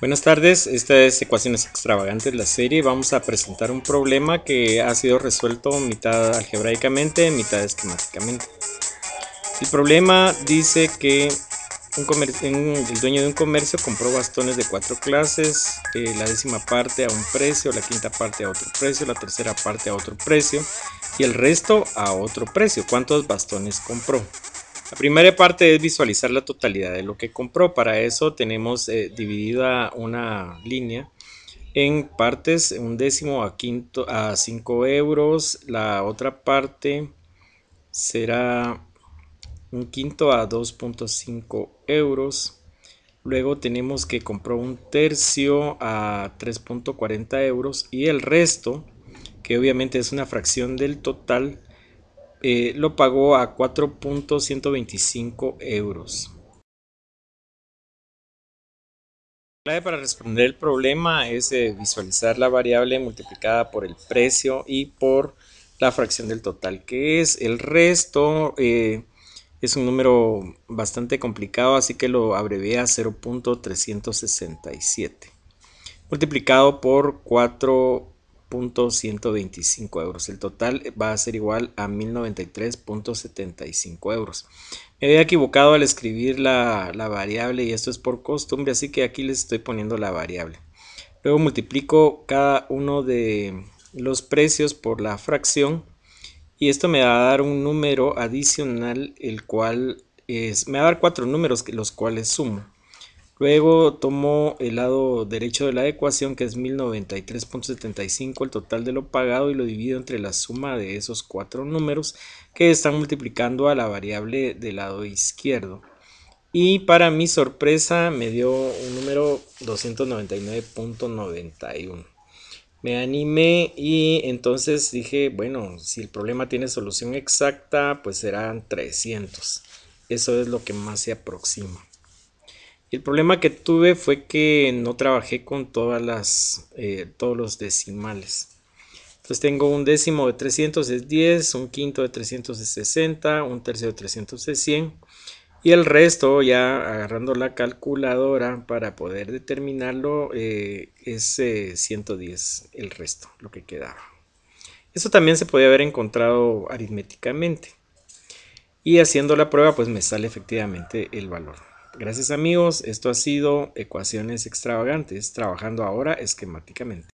Buenas tardes, esta es Ecuaciones Extravagantes, la serie. Vamos a presentar un problema que ha sido resuelto mitad algebraicamente, mitad esquemáticamente. El problema dice que el dueño de un comercio compró bastones de cuatro clases, eh, la décima parte a un precio, la quinta parte a otro precio, la tercera parte a otro precio y el resto a otro precio. ¿Cuántos bastones compró? La primera parte es visualizar la totalidad de lo que compró. Para eso tenemos eh, dividida una línea en partes, un décimo a, quinto, a 5 euros. La otra parte será un quinto a 2.5 euros. Luego tenemos que compró un tercio a 3.40 euros y el resto, que obviamente es una fracción del total, eh, lo pagó a 4.125 euros. clave para responder el problema es eh, visualizar la variable multiplicada por el precio y por la fracción del total que es el resto eh, es un número bastante complicado así que lo abrevé a 0.367 multiplicado por 4 125 euros. El total va a ser igual a 1093.75 euros. Me había equivocado al escribir la, la, variable y esto es por costumbre, así que aquí les estoy poniendo la variable. Luego multiplico cada uno de los precios por la fracción y esto me va a dar un número adicional, el cual es, me va a dar cuatro números, los cuales sumo. Luego tomo el lado derecho de la ecuación que es 1093.75 el total de lo pagado y lo divido entre la suma de esos cuatro números que están multiplicando a la variable del lado izquierdo. Y para mi sorpresa me dio un número 299.91. Me animé y entonces dije, bueno, si el problema tiene solución exacta, pues serán 300. Eso es lo que más se aproxima. El problema que tuve fue que no trabajé con todas las, eh, todos los decimales. Entonces tengo un décimo de 300 es 10, un quinto de 360 es 60, un tercio de 300 es 100. Y el resto, ya agarrando la calculadora para poder determinarlo, eh, es 110 eh, el resto, lo que quedaba. Eso también se podía haber encontrado aritméticamente. Y haciendo la prueba, pues me sale efectivamente el valor. Gracias amigos, esto ha sido Ecuaciones Extravagantes, trabajando ahora esquemáticamente.